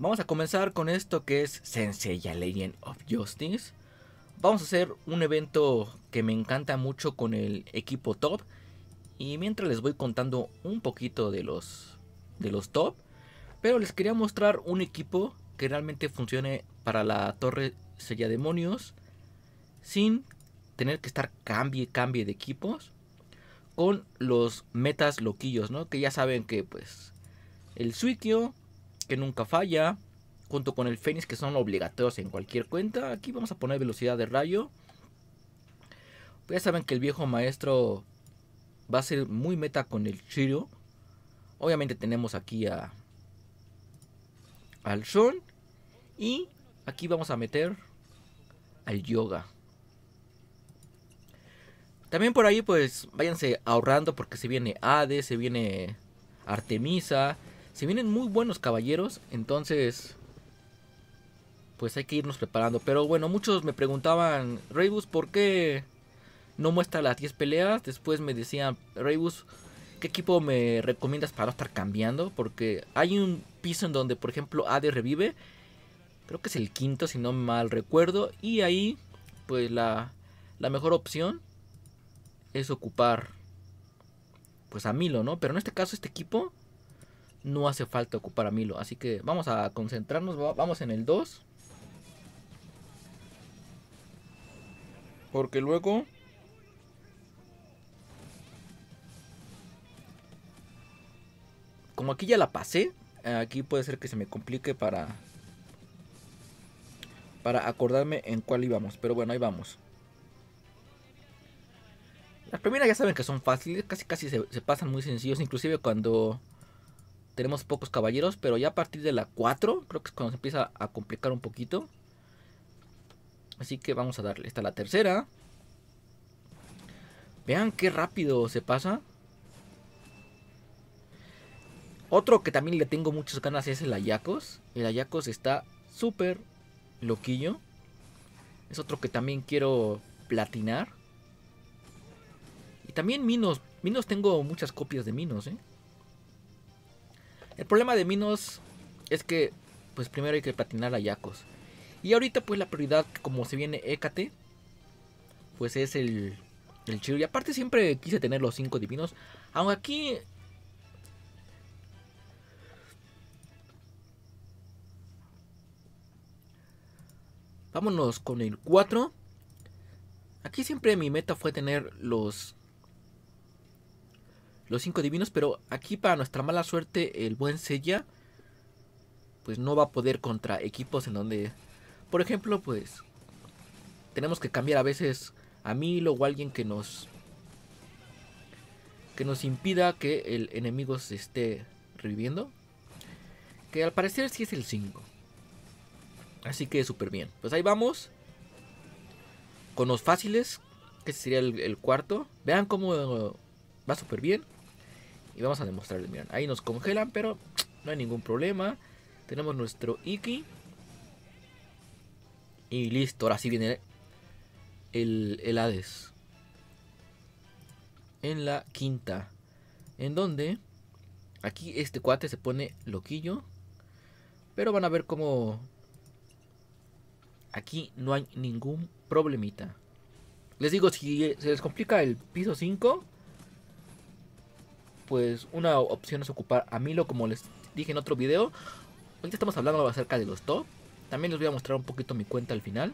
Vamos a comenzar con esto que es Senseiya Legend of Justice. Vamos a hacer un evento que me encanta mucho con el equipo top. Y mientras les voy contando un poquito de los, de los top. Pero les quería mostrar un equipo que realmente funcione para la torre sella demonios. Sin tener que estar cambie cambie de equipos. Con los metas loquillos, ¿no? Que ya saben que pues el suikyo que nunca falla, junto con el Fénix que son obligatorios en cualquier cuenta. Aquí vamos a poner velocidad de rayo. Pues ya saben que el viejo maestro va a ser muy meta con el Shiro... Obviamente tenemos aquí a al Shon y aquí vamos a meter al Yoga. También por ahí pues váyanse ahorrando porque se viene Hades, se viene Artemisa, si vienen muy buenos caballeros, entonces pues hay que irnos preparando. Pero bueno, muchos me preguntaban, Raybus... ¿por qué no muestra las 10 peleas? Después me decían, Raybus... ¿qué equipo me recomiendas para no estar cambiando? Porque hay un piso en donde, por ejemplo, AD revive. Creo que es el quinto, si no mal recuerdo. Y ahí, pues la, la mejor opción es ocupar pues a Milo, ¿no? Pero en este caso este equipo no hace falta ocupar a Milo. Así que vamos a concentrarnos, vamos en el 2. Porque luego... Como aquí ya la pasé, aquí puede ser que se me complique para... Para acordarme en cuál íbamos. Pero bueno, ahí vamos. Las primeras ya saben que son fáciles, casi casi se, se pasan muy sencillos. Inclusive cuando tenemos pocos caballeros, pero ya a partir de la 4, creo que es cuando se empieza a complicar un poquito. Así que vamos a darle. Esta la tercera. Vean qué rápido se pasa. Otro que también le tengo muchas ganas es el Ayacos. El Ayacos está súper loquillo. Es otro que también quiero platinar. Y también Minos. Minos tengo muchas copias de Minos, ¿eh? El problema de Minos es que, pues primero hay que patinar a Yakos. Y ahorita, pues la prioridad, como se viene Hécate, pues es el, el Y aparte, siempre quise tener los 5 divinos. Aunque aquí. Vámonos con el 4. Aquí siempre mi meta fue tener los los cinco divinos, pero aquí para nuestra mala suerte el buen Sella pues no va a poder contra equipos en donde, por ejemplo, pues tenemos que cambiar a veces a Mil o a alguien que nos que nos impida que el enemigo se esté reviviendo, que al parecer sí es el 5. Así que súper bien. Pues ahí vamos. Con los fáciles. Que sería el, el cuarto. Vean cómo va súper bien. Y vamos a demostrarles, miren. Ahí nos congelan, pero no hay ningún problema. Tenemos nuestro Iki. Y listo, ahora sí viene el, el Hades. En la quinta. En donde aquí este cuate se pone loquillo. Pero van a ver cómo... Aquí no hay ningún problemita. Les digo, si se les complica el piso 5 pues una opción es ocupar a Milo como les dije en otro video. hoy estamos hablando acerca de los top. También les voy a mostrar un poquito mi cuenta al final.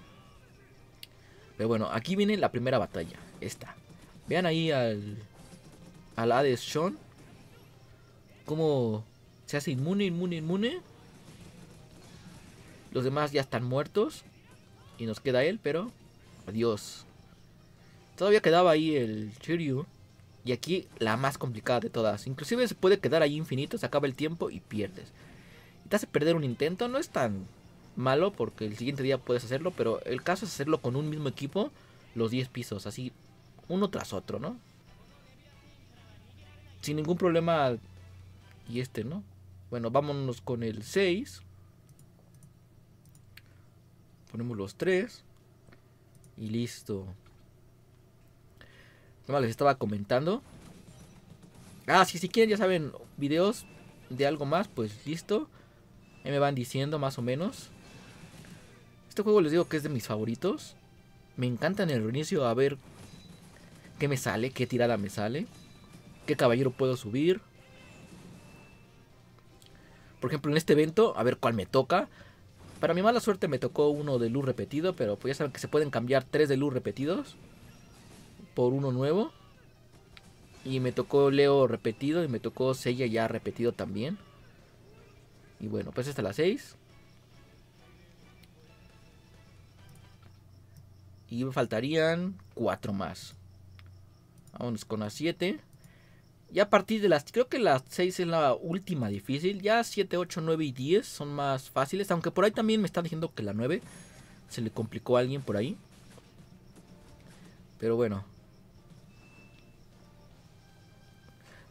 Pero bueno, aquí viene la primera batalla. Esta. Vean ahí al, al Hades Sean. Cómo se hace inmune, inmune, inmune. Los demás ya están muertos. Y nos queda él, pero... Adiós. Todavía quedaba ahí el Shiryu. Y aquí la más complicada de todas. Inclusive se puede quedar ahí infinito, se acaba el tiempo y pierdes. te hace perder un intento, no es tan malo porque el siguiente día puedes hacerlo, pero el caso es hacerlo con un mismo equipo los 10 pisos, así uno tras otro, ¿no? Sin ningún problema. Y este, ¿no? Bueno, vámonos con el 6. Ponemos los 3. Y listo. No, les estaba comentando. Ah, si, si quieren, ya saben, videos de algo más, pues listo. Ahí me van diciendo más o menos. Este juego les digo que es de mis favoritos. Me encanta en el inicio a ver qué me sale, qué tirada me sale, qué caballero puedo subir. Por ejemplo, en este evento, a ver cuál me toca. Para mi mala suerte me tocó uno de luz repetido, pero pues ya saben que se pueden cambiar tres de luz repetidos por uno nuevo. Y me tocó Leo repetido y me tocó Sella ya repetido también. Y bueno, pues hasta las 6. Y me faltarían 4 más. Vámonos con las 7. Y a partir de las... Creo que las 6 es la última difícil. Ya 7, 8, 9 y 10 son más fáciles. Aunque por ahí también me están diciendo que la 9 se le complicó a alguien por ahí. Pero bueno,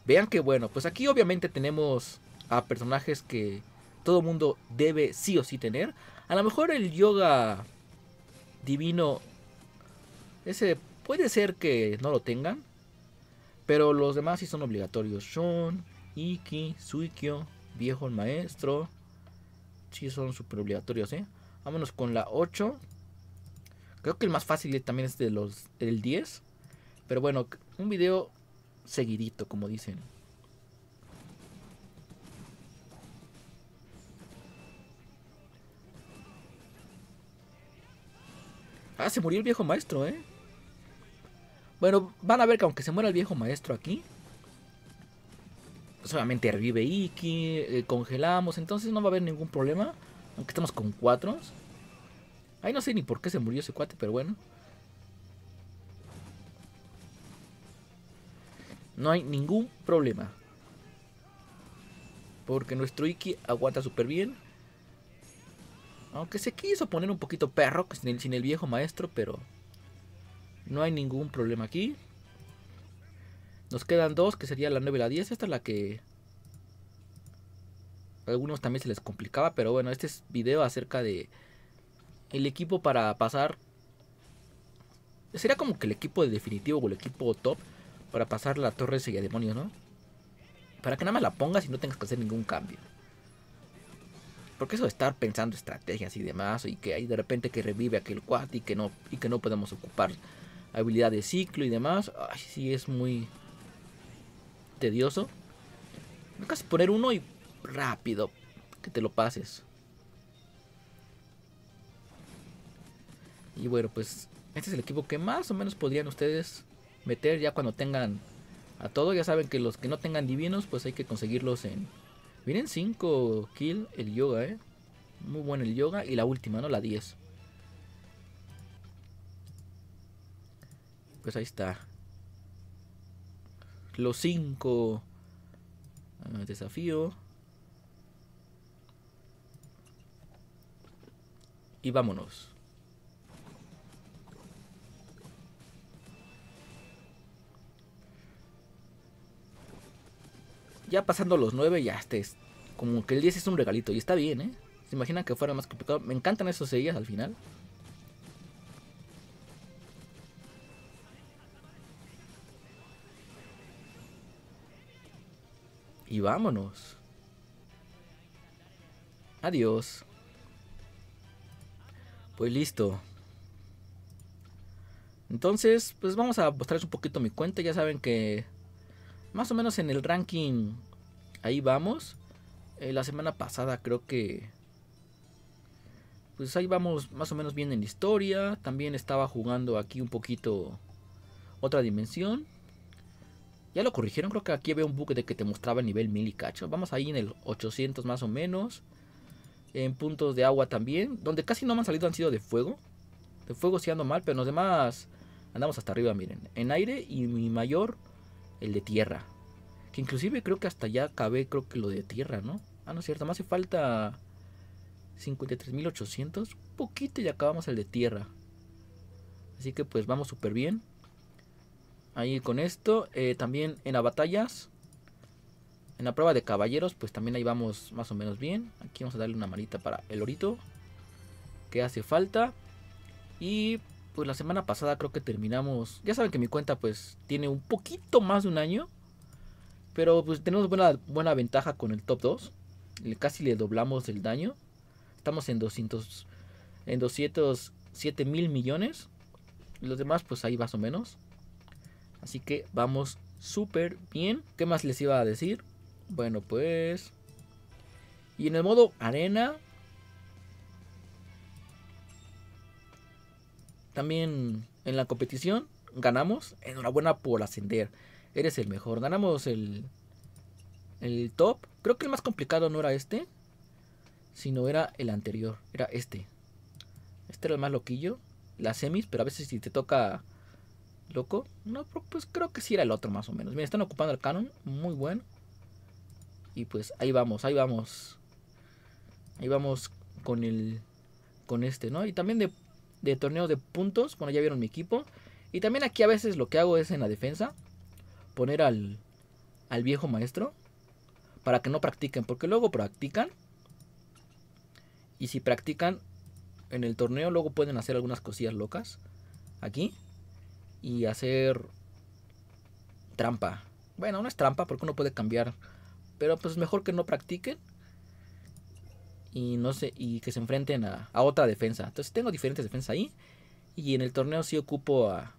Vean que bueno, pues aquí obviamente tenemos a personajes que todo mundo debe sí o sí tener. A lo mejor el yoga divino, ese puede ser que no lo tengan. Pero los demás sí son obligatorios. Shun, Iki, Suikyo, Viejo el Maestro. Sí son super obligatorios, ¿eh? Vámonos con la 8. Creo que el más fácil también es de los, el 10. Pero bueno, un video seguidito, como dicen. Ah, se murió el viejo maestro, ¿eh? Bueno, van a ver que aunque se muera el viejo maestro aquí, solamente pues, revive Iki, eh, congelamos, entonces no va a haber ningún problema. Aunque estamos con cuatro. Ahí no sé ni por qué se murió ese cuate, pero bueno. No hay ningún problema. Porque nuestro Iki aguanta súper bien. Aunque se quiso poner un poquito perro sin el, sin el viejo maestro, pero no hay ningún problema aquí. Nos quedan dos, que sería la 9 y la 10. Esta es la que... A algunos también se les complicaba, pero bueno, este es video acerca de... El equipo para pasar... Sería como que el equipo de definitivo o el equipo top para pasar la torre de demonio ¿no? Para que nada más la pongas y no tengas que hacer ningún cambio. Porque eso de estar pensando estrategias y demás, y que ahí de repente que revive aquel cuate y que no, y que no podemos ocupar habilidad de ciclo y demás, ay, sí es muy tedioso. Casi poner uno y rápido, que te lo pases. Y bueno, pues este es el equipo que más o menos podrían ustedes meter ya cuando tengan a todo. Ya saben que los que no tengan divinos, pues hay que conseguirlos en... Miren, 5 kill el yoga, ¿eh? Muy bueno el yoga. Y la última, ¿no? La 10. Pues ahí está. Los 5... Ah, desafío. Y vámonos. ya pasando los 9, ya estés. Como que el 10 es un regalito y está bien, ¿eh? Se imaginan que fuera más complicado. Me encantan esos sellas al final. Y vámonos. Adiós. Pues listo. Entonces, pues vamos a mostrarles un poquito mi cuenta. Ya saben que más o menos en el ranking, ahí vamos. Eh, la semana pasada creo que... Pues ahí vamos más o menos bien en la historia. También estaba jugando aquí un poquito otra dimensión. Ya lo corrigieron, creo que aquí había un buque de que te mostraba el nivel mil y cacho. Vamos ahí en el 800 más o menos. En puntos de agua también. Donde casi no me han salido han sido de fuego. De fuego sí ando mal, pero los demás andamos hasta arriba, miren. En aire y mi mayor el de tierra. Que inclusive creo que hasta ya acabé, creo que lo de tierra, ¿no? Ah, no es cierto, más hace falta 53.800. Poquito y acabamos el de tierra. Así que pues vamos súper bien. Ahí con esto. Eh, también en las batallas. En la prueba de caballeros, pues también ahí vamos más o menos bien. Aquí vamos a darle una manita para el orito. Que hace falta. Y pues la semana pasada creo que terminamos. Ya saben que mi cuenta pues tiene un poquito más de un año. Pero pues tenemos buena, buena ventaja con el top 2. Le, casi le doblamos el daño. Estamos en 200 en 207 mil millones. Los demás pues ahí más o menos. Así que vamos súper bien. ¿Qué más les iba a decir? Bueno pues... Y en el modo arena También en la competición ganamos. Enhorabuena por ascender. Eres el mejor. Ganamos el, el top. Creo que el más complicado no era este, sino era el anterior. Era este. Este era el más loquillo. Las semis, pero a veces si te toca loco. No, pues creo que sí era el otro más o menos. Mira, están ocupando el canon. Muy bueno. Y pues ahí vamos, ahí vamos. Ahí vamos con el. Con este, ¿no? Y también de de torneo de puntos. Bueno, ya vieron mi equipo. Y también aquí a veces lo que hago es en la defensa. Poner al, al viejo maestro. Para que no practiquen. Porque luego practican. Y si practican en el torneo, luego pueden hacer algunas cosillas locas. Aquí. Y hacer trampa. Bueno, no es trampa porque uno puede cambiar. Pero pues mejor que no practiquen y no sé y que se enfrenten a, otra defensa. Entonces tengo diferentes defensas ahí y en el torneo sí ocupo a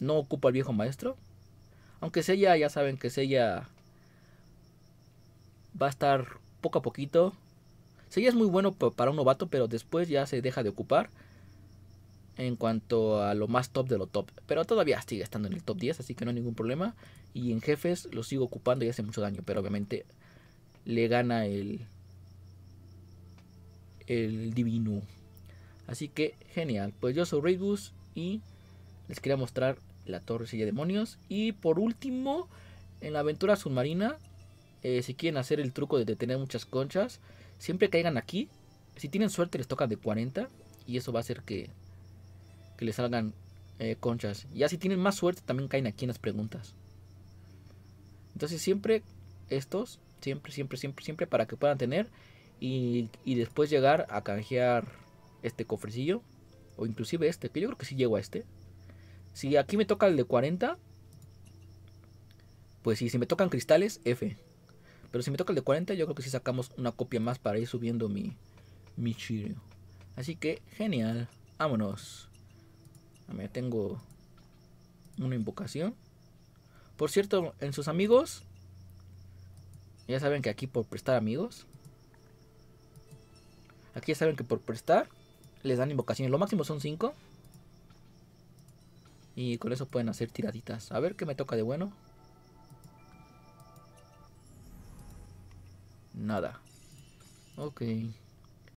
no ocupo al viejo maestro, aunque Sella ya saben que Sella va a estar poco a poquito. Sella es muy bueno para un novato, pero después ya se deja de ocupar en cuanto a lo más top de lo top. Pero todavía sigue estando en el top 10, así que no hay ningún problema. Y en jefes lo sigo ocupando y hace mucho daño, pero obviamente le gana el, el divino. Así que genial. Pues yo soy Regus y les quería mostrar la torre silla de demonios. Y por último, en la aventura submarina, eh, si quieren hacer el truco de tener muchas conchas, siempre caigan aquí. Si tienen suerte les toca de 40 y eso va a hacer que, que les salgan eh, conchas. Ya si tienen más suerte también caen aquí en las preguntas. Entonces siempre estos, siempre, siempre, siempre, siempre para que puedan tener y, después llegar a canjear este cofrecillo o inclusive este, que yo creo que sí llego a este. Si aquí me toca el de 40, pues sí, si me tocan cristales, F. Pero si me toca el de 40, yo creo que sí sacamos una copia más para ir subiendo mi, mi chirio. Así que, genial. Vámonos. A ver, tengo una invocación. Por cierto, en sus amigos, ya saben que aquí por prestar amigos, Aquí ya saben que por prestar les dan invocaciones. Lo máximo son 5. Y con eso pueden hacer tiraditas. A ver qué me toca de bueno. Nada. Ok.